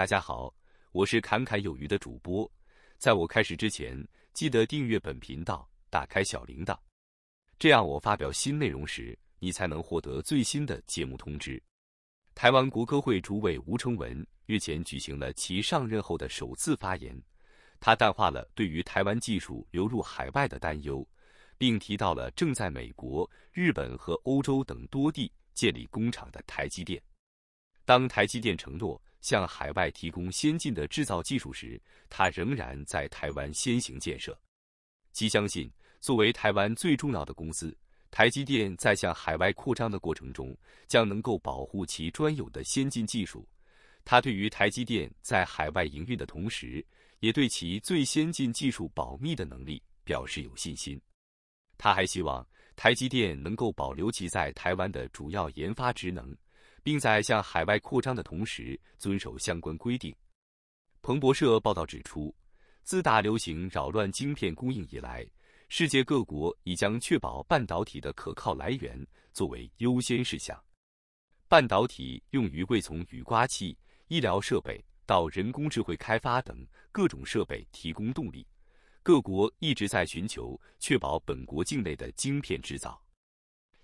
大家好，我是侃侃有余的主播。在我开始之前，记得订阅本频道，打开小铃铛，这样我发表新内容时，你才能获得最新的节目通知。台湾国歌会主委吴成文日前举行了其上任后的首次发言，他淡化了对于台湾技术流入海外的担忧，并提到了正在美国、日本和欧洲等多地建立工厂的台积电。当台积电承诺。向海外提供先进的制造技术时，他仍然在台湾先行建设。其相信，作为台湾最重要的公司，台积电在向海外扩张的过程中，将能够保护其专有的先进技术。他对于台积电在海外营运的同时，也对其最先进技术保密的能力表示有信心。他还希望台积电能够保留其在台湾的主要研发职能。并在向海外扩张的同时遵守相关规定。彭博社报道指出，自大流行扰乱晶片供应以来，世界各国已将确保半导体的可靠来源作为优先事项。半导体用于为从雨刮器、医疗设备到人工智慧开发等各种设备提供动力，各国一直在寻求确保本国境内的晶片制造。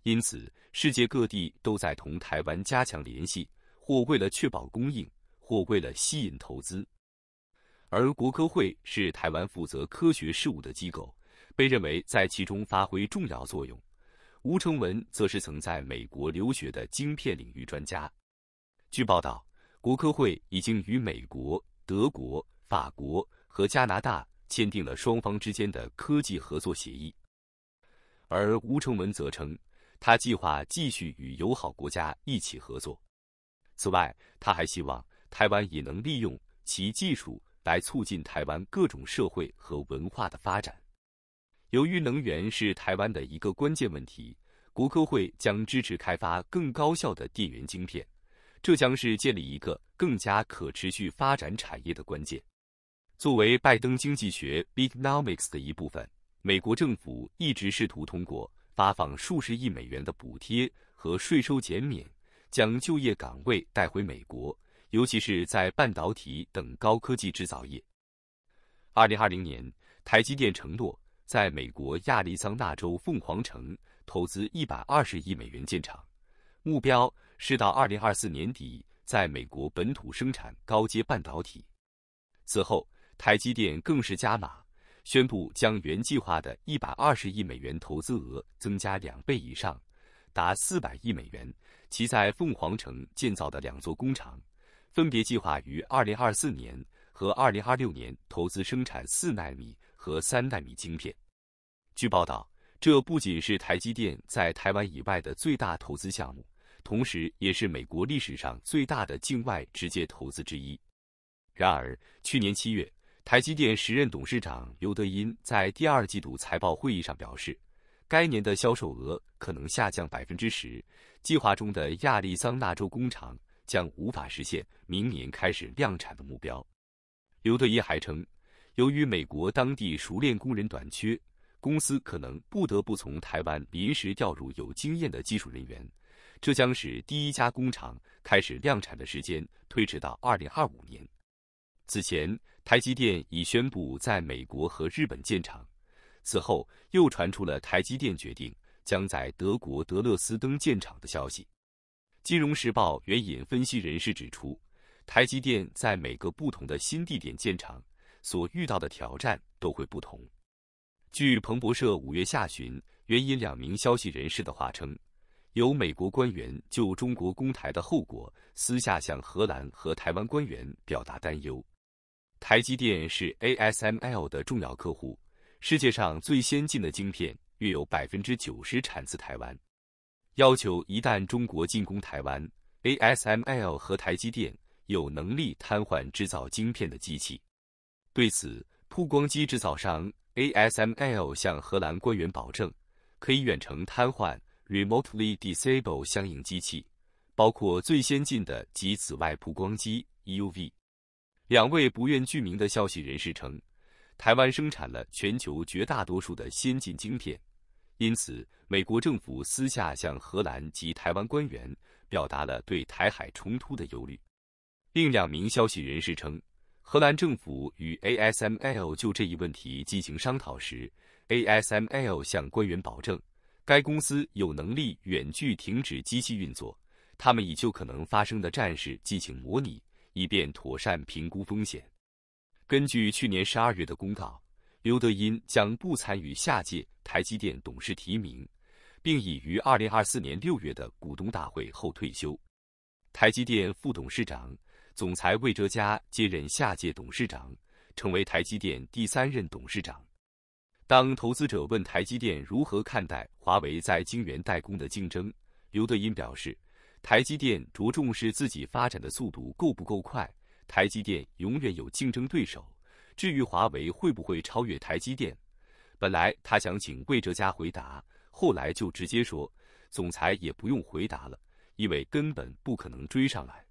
因此，世界各地都在同台湾加强联系，或为了确保供应，或为了吸引投资。而国科会是台湾负责科学事务的机构，被认为在其中发挥重要作用。吴成文则是曾在美国留学的晶片领域专家。据报道，国科会已经与美国、德国、法国和加拿大签订了双方之间的科技合作协议。而吴成文则称。他计划继续与友好国家一起合作。此外，他还希望台湾也能利用其技术来促进台湾各种社会和文化的发展。由于能源是台湾的一个关键问题，国科会将支持开发更高效的电源晶片，这将是建立一个更加可持续发展产业的关键。作为拜登经济学 b i g n o m i c s 的一部分，美国政府一直试图通过。发放数十亿美元的补贴和税收减免，将就业岗位带回美国，尤其是在半导体等高科技制造业。二零二零年，台积电承诺在美国亚利桑那州凤凰城投资一百二十亿美元建厂，目标是到二零二四年底在美国本土生产高阶半导体。此后，台积电更是加码。宣布将原计划的120亿美元投资额增加两倍以上，达400亿美元。其在凤凰城建造的两座工厂，分别计划于2024年和2026年投资生产4纳米和3纳米晶片。据报道，这不仅是台积电在台湾以外的最大投资项目，同时也是美国历史上最大的境外直接投资之一。然而，去年七月。台积电时任董事长刘德音在第二季度财报会议上表示，该年的销售额可能下降百分之十。计划中的亚利桑那州工厂将无法实现明年开始量产的目标。刘德音还称，由于美国当地熟练工人短缺，公司可能不得不从台湾临时调入有经验的技术人员，这将使第一家工厂开始量产的时间推迟到二零二五年。此前，台积电已宣布在美国和日本建厂，此后又传出了台积电决定将在德国德勒斯登建厂的消息。金融时报援引分析人士指出，台积电在每个不同的新地点建厂，所遇到的挑战都会不同。据彭博社五月下旬援引两名消息人士的话称，有美国官员就中国攻台的后果私下向荷兰和台湾官员表达担忧。台积电是 ASML 的重要客户，世界上最先进的晶片约有百分之九十产自台湾。要求一旦中国进攻台湾，ASML 和台积电有能力瘫痪制造晶片的机器。对此，曝光机制造商 ASML 向荷兰官员保证，可以远程瘫痪 remotely disable 相应机器，包括最先进的极紫外曝光机 EUV。两位不愿具名的消息人士称，台湾生产了全球绝大多数的先进晶片，因此美国政府私下向荷兰及台湾官员表达了对台海冲突的忧虑。另两名消息人士称，荷兰政府与 ASML 就这一问题进行商讨时，ASML 向官员保证，该公司有能力远距停止机器运作。他们已就可能发生的战事进行模拟。以便妥善评估风险。根据去年十二月的公告，刘德音将不参与下届台积电董事提名，并已于二零二四年六月的股东大会后退休。台积电副董事长、总裁魏哲嘉接任下届董事长，成为台积电第三任董事长。当投资者问台积电如何看待华为在晶圆代工的竞争，刘德音表示。台积电着重是自己发展的速度够不够快。台积电永远有竞争对手。至于华为会不会超越台积电，本来他想请魏哲家回答，后来就直接说，总裁也不用回答了，因为根本不可能追上来。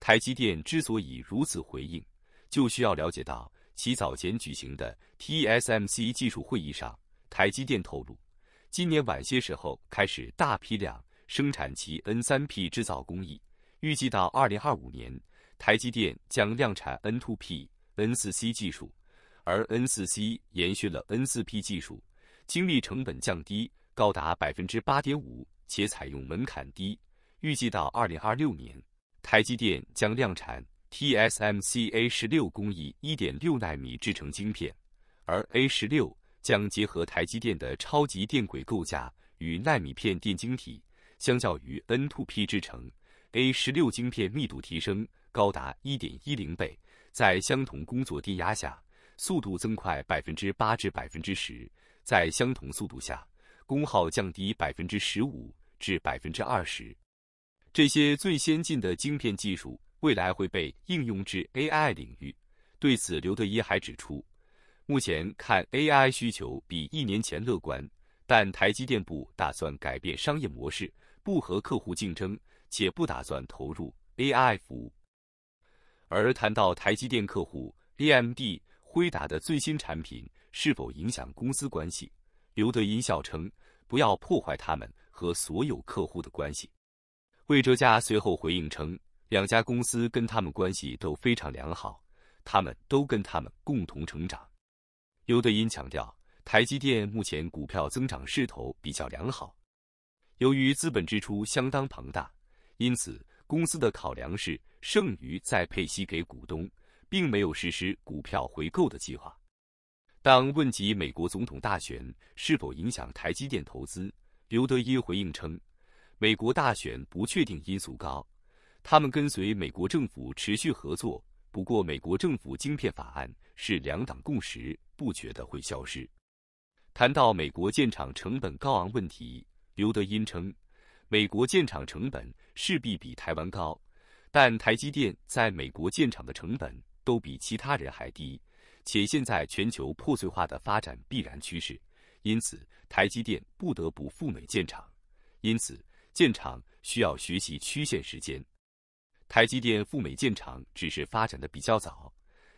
台积电之所以如此回应，就需要了解到其早前举行的 TSMC 技术会议上，台积电透露，今年晚些时候开始大批量。生产其 N 三 P 制造工艺，预计到2025年，台积电将量产 N 2 P N 四 C 技术，而 N 四 C 延续了 N 四 P 技术，经历成本降低高达百分之八点五，且采用门槛低。预计到2026年，台积电将量产 TSMC A 十六工艺1.6纳米制成晶片，而 A 十六将结合台积电的超级电轨构架与纳米片电晶体。相较于 N to P 制成 A 十六晶片，密度提升高达一点一零倍，在相同工作电压下，速度增快百分之八至百分之十，在相同速度下，功耗降低百分之十五至百分之二十。这些最先进的晶片技术未来会被应用至 AI 领域。对此，刘德一还指出，目前看 AI 需求比一年前乐观，但台积电不打算改变商业模式。不和客户竞争，且不打算投入 AI 服务。而谈到台积电客户 AMD 辉达的最新产品是否影响公司关系，刘德音笑称：“不要破坏他们和所有客户的关系。”魏哲家随后回应称：“两家公司跟他们关系都非常良好，他们都跟他们共同成长。”刘德音强调，台积电目前股票增长势头比较良好。由于资本支出相当庞大，因此公司的考量是剩余再配息给股东，并没有实施股票回购的计划。当问及美国总统大选是否影响台积电投资，刘德一回应称，美国大选不确定因素高，他们跟随美国政府持续合作。不过，美国政府晶片法案是两党共识，不觉得会消失。谈到美国建厂成本高昂问题。刘德音称，美国建厂成本势必比台湾高，但台积电在美国建厂的成本都比其他人还低，且现在全球破碎化的发展必然趋势，因此台积电不得不赴美建厂。因此，建厂需要学习曲线时间。台积电赴美建厂只是发展的比较早，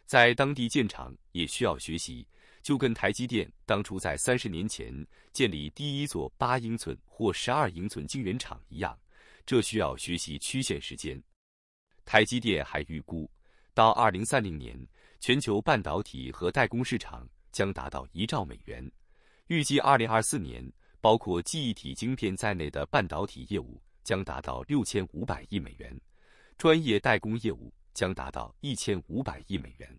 在当地建厂也需要学习。就跟台积电当初在三十年前建立第一座八英寸或十二英寸晶圆厂一样，这需要学习曲线时间。台积电还预估，到二零三零年，全球半导体和代工市场将达到一兆美元。预计二零二四年，包括记忆体晶片在内的半导体业务将达到六千五百亿美元，专业代工业务将达到一千五百亿美元。